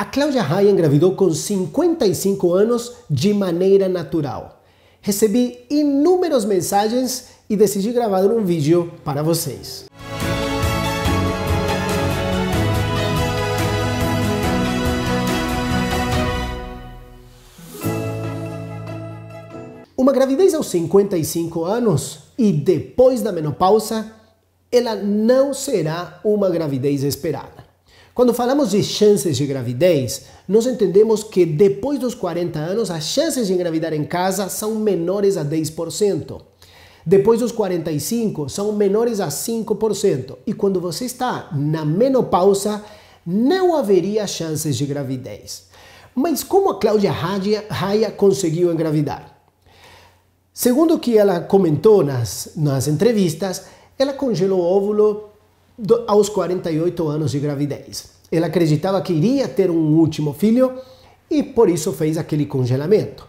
A Cláudia Raia engravidou com 55 anos de maneira natural. Recebi inúmeras mensagens e decidi gravar um vídeo para vocês. Uma gravidez aos 55 anos e depois da menopausa, ela não será uma gravidez esperada. Quando falamos de chances de gravidez, nós entendemos que depois dos 40 anos as chances de engravidar em casa são menores a 10%. Depois dos 45 são menores a 5%. E quando você está na menopausa, não haveria chances de gravidez. Mas como a Cláudia Raia conseguiu engravidar? Segundo o que ela comentou nas, nas entrevistas, ela congelou o óvulo do, aos 48 anos de gravidez. Ele acreditava que iria ter um último filho e por isso fez aquele congelamento.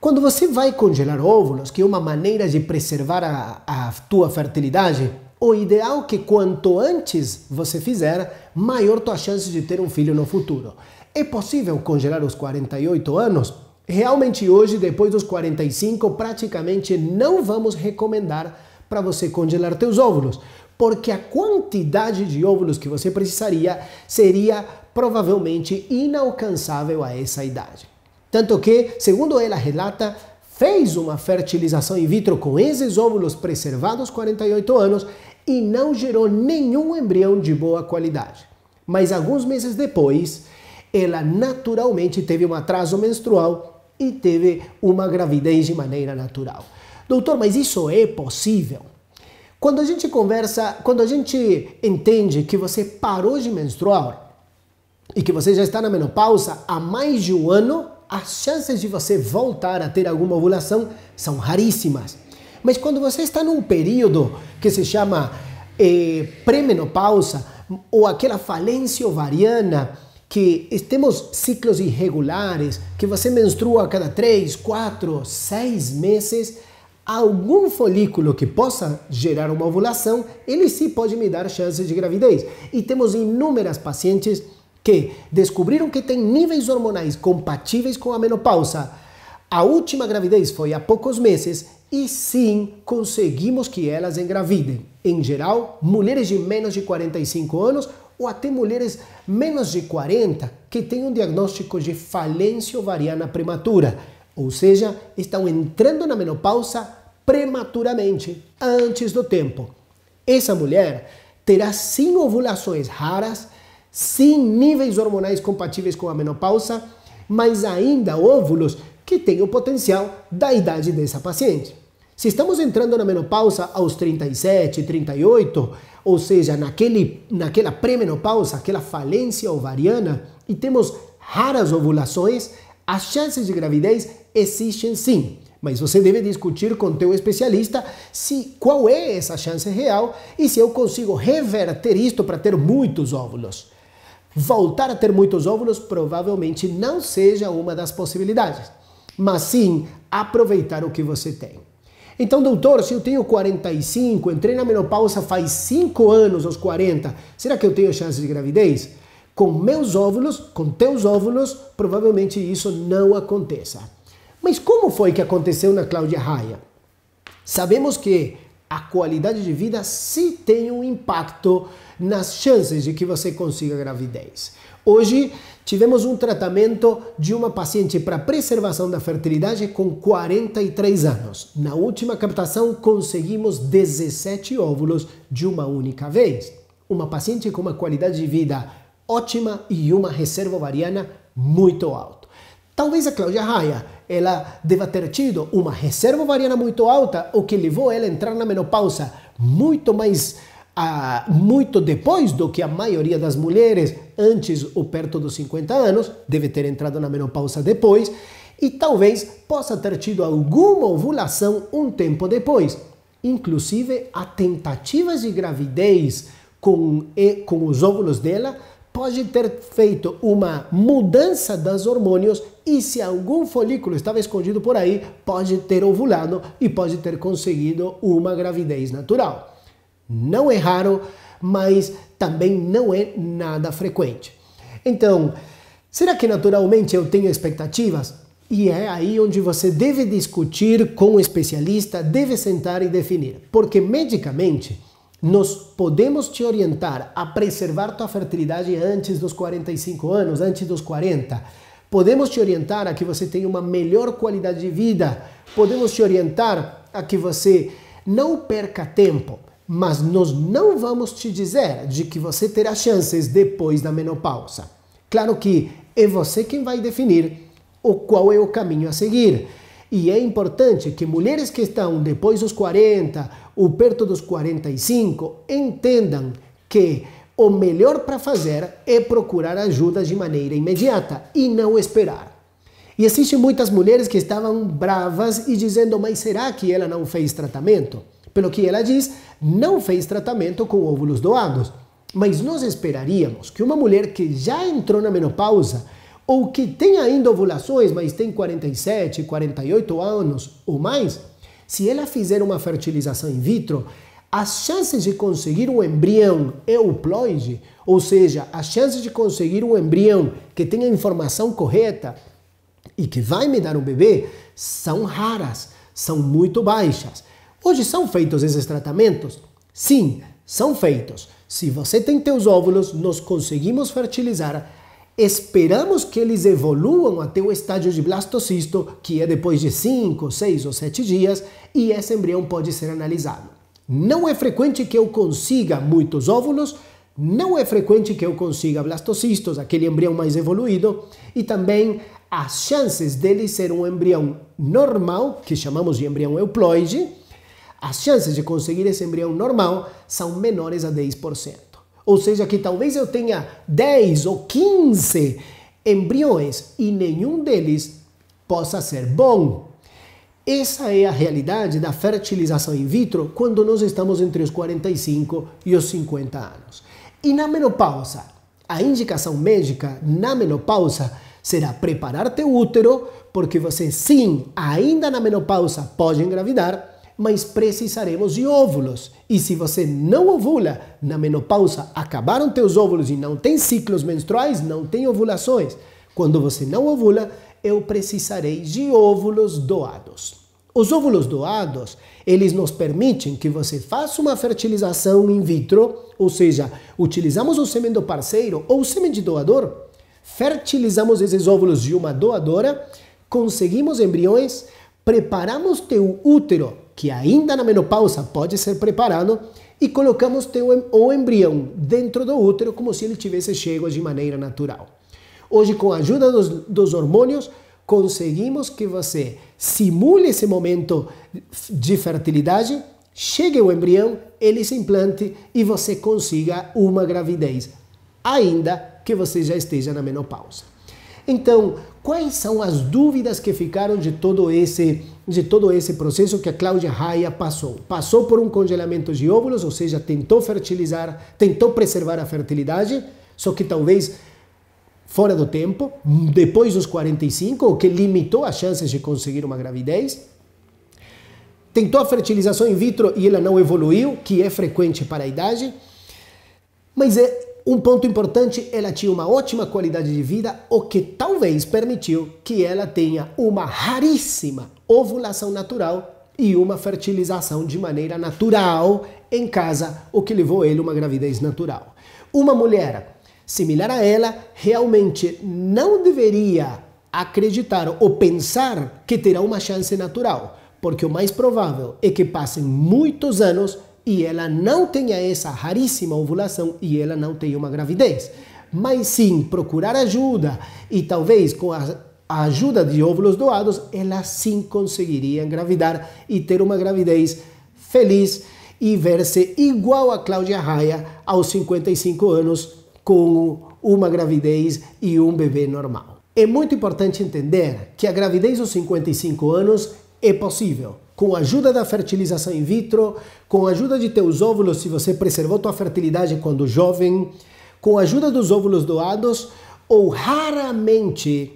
Quando você vai congelar óvulos, que é uma maneira de preservar a, a tua fertilidade, o ideal é que quanto antes você fizer, maior tua chance de ter um filho no futuro. É possível congelar os 48 anos? Realmente hoje, depois dos 45, praticamente não vamos recomendar para você congelar teus óvulos, porque a quantidade de óvulos que você precisaria seria provavelmente inalcançável a essa idade. Tanto que, segundo ela relata, fez uma fertilização in vitro com esses óvulos preservados 48 anos e não gerou nenhum embrião de boa qualidade. Mas alguns meses depois, ela naturalmente teve um atraso menstrual e teve uma gravidez de maneira natural. Doutor, mas isso é possível? Quando a gente conversa, quando a gente entende que você parou de menstruar e que você já está na menopausa há mais de um ano, as chances de você voltar a ter alguma ovulação são raríssimas. Mas quando você está num período que se chama eh, pré-menopausa ou aquela falência ovariana, que temos ciclos irregulares, que você menstrua a cada 3, 4, 6 meses, algum folículo que possa gerar uma ovulação, ele sim pode me dar chances de gravidez. E temos inúmeras pacientes que descobriram que têm níveis hormonais compatíveis com a menopausa. A última gravidez foi há poucos meses e sim conseguimos que elas engravidem. Em geral, mulheres de menos de 45 anos ou até mulheres menos de 40 que têm um diagnóstico de falência ovariana prematura, ou seja, estão entrando na menopausa prematuramente, antes do tempo. Essa mulher terá sim ovulações raras, sim níveis hormonais compatíveis com a menopausa, mas ainda óvulos que têm o potencial da idade dessa paciente. Se estamos entrando na menopausa aos 37, 38, ou seja, naquele, naquela pré-menopausa, aquela falência ovariana, e temos raras ovulações, as chances de gravidez existem sim. Mas você deve discutir com teu especialista se qual é essa chance real e se eu consigo reverter isto para ter muitos óvulos. Voltar a ter muitos óvulos provavelmente não seja uma das possibilidades, mas sim aproveitar o que você tem. Então, doutor, se eu tenho 45, entrei na menopausa faz 5 anos, aos 40, será que eu tenho chance de gravidez? Com meus óvulos, com teus óvulos, provavelmente isso não aconteça. Mas como foi que aconteceu na Cláudia Raia? Sabemos que a qualidade de vida se tem um impacto nas chances de que você consiga gravidez. Hoje tivemos um tratamento de uma paciente para preservação da fertilidade com 43 anos. Na última captação conseguimos 17 óvulos de uma única vez. Uma paciente com uma qualidade de vida ótima e uma reserva ovariana muito alta. Talvez a Cláudia Raia ela deva ter tido uma reserva ovariana muito alta, o que levou ela a entrar na menopausa muito mais ah, muito depois do que a maioria das mulheres, antes ou perto dos 50 anos, deve ter entrado na menopausa depois, e talvez possa ter tido alguma ovulação um tempo depois. Inclusive, há tentativas de gravidez com, com os óvulos dela pode ter feito uma mudança dos hormônios e se algum folículo estava escondido por aí, pode ter ovulado e pode ter conseguido uma gravidez natural. Não é raro, mas também não é nada frequente. Então, será que naturalmente eu tenho expectativas? E é aí onde você deve discutir com o especialista, deve sentar e definir. Porque medicamente, nós podemos te orientar a preservar tua fertilidade antes dos 45 anos, antes dos 40. Podemos te orientar a que você tenha uma melhor qualidade de vida. Podemos te orientar a que você não perca tempo. Mas nós não vamos te dizer de que você terá chances depois da menopausa. Claro que é você quem vai definir o qual é o caminho a seguir. E é importante que mulheres que estão depois dos 40 ou perto dos 45 entendam que o melhor para fazer é procurar ajuda de maneira imediata e não esperar. E existem muitas mulheres que estavam bravas e dizendo: Mas será que ela não fez tratamento? Pelo que ela diz, não fez tratamento com óvulos doados. Mas nós esperaríamos que uma mulher que já entrou na menopausa ou que tem ainda ovulações, mas tem 47, 48 anos ou mais, se ela fizer uma fertilização in vitro, as chances de conseguir um embrião euploide, ou seja, as chances de conseguir um embrião que tenha a informação correta e que vai me dar um bebê, são raras, são muito baixas. Hoje são feitos esses tratamentos? Sim, são feitos. Se você tem teus óvulos, nós conseguimos fertilizar Esperamos que eles evoluam até o estágio de blastocisto, que é depois de 5, 6 ou 7 dias, e esse embrião pode ser analisado. Não é frequente que eu consiga muitos óvulos, não é frequente que eu consiga blastocistos, aquele embrião mais evoluído, e também as chances dele ser um embrião normal, que chamamos de embrião euploide, as chances de conseguir esse embrião normal são menores a 10%. Ou seja, que talvez eu tenha 10 ou 15 embriões e nenhum deles possa ser bom. Essa é a realidade da fertilização in vitro quando nós estamos entre os 45 e os 50 anos. E na menopausa, a indicação médica na menopausa será preparar teu útero, porque você sim, ainda na menopausa, pode engravidar mas precisaremos de óvulos. E se você não ovula, na menopausa acabaram teus óvulos e não tem ciclos menstruais, não tem ovulações. Quando você não ovula, eu precisarei de óvulos doados. Os óvulos doados, eles nos permitem que você faça uma fertilização in vitro, ou seja, utilizamos o sêmen do parceiro ou o sêmen de doador, fertilizamos esses óvulos de uma doadora, conseguimos embriões, preparamos teu útero que ainda na menopausa pode ser preparado, e colocamos o embrião dentro do útero como se ele tivesse chego de maneira natural. Hoje, com a ajuda dos, dos hormônios, conseguimos que você simule esse momento de fertilidade, chegue o embrião, ele se implante e você consiga uma gravidez, ainda que você já esteja na menopausa. Então, quais são as dúvidas que ficaram de todo esse de todo esse processo que a Cláudia Raia passou? Passou por um congelamento de óvulos, ou seja, tentou fertilizar, tentou preservar a fertilidade, só que talvez fora do tempo, depois dos 45, o que limitou as chances de conseguir uma gravidez. Tentou a fertilização in vitro e ela não evoluiu, que é frequente para a idade. Mas é, um ponto importante, ela tinha uma ótima qualidade de vida, o que talvez permitiu que ela tenha uma raríssima ovulação natural e uma fertilização de maneira natural em casa, o que levou ele a uma gravidez natural. Uma mulher similar a ela realmente não deveria acreditar ou pensar que terá uma chance natural, porque o mais provável é que passem muitos anos e ela não tenha essa raríssima ovulação e ela não tenha uma gravidez. Mas sim, procurar ajuda e talvez com a ajuda de óvulos doados, ela sim conseguiria engravidar e ter uma gravidez feliz e ver-se igual a Cláudia Raia aos 55 anos com uma gravidez e um bebê normal. É muito importante entender que a gravidez aos 55 anos é possível. Com a ajuda da fertilização in vitro, com a ajuda de teus óvulos, se você preservou tua fertilidade quando jovem, com a ajuda dos óvulos doados, ou raramente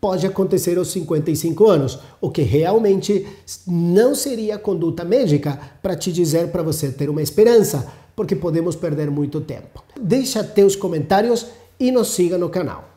pode acontecer aos 55 anos, o que realmente não seria conduta médica para te dizer para você ter uma esperança, porque podemos perder muito tempo. Deixa teus comentários e nos siga no canal.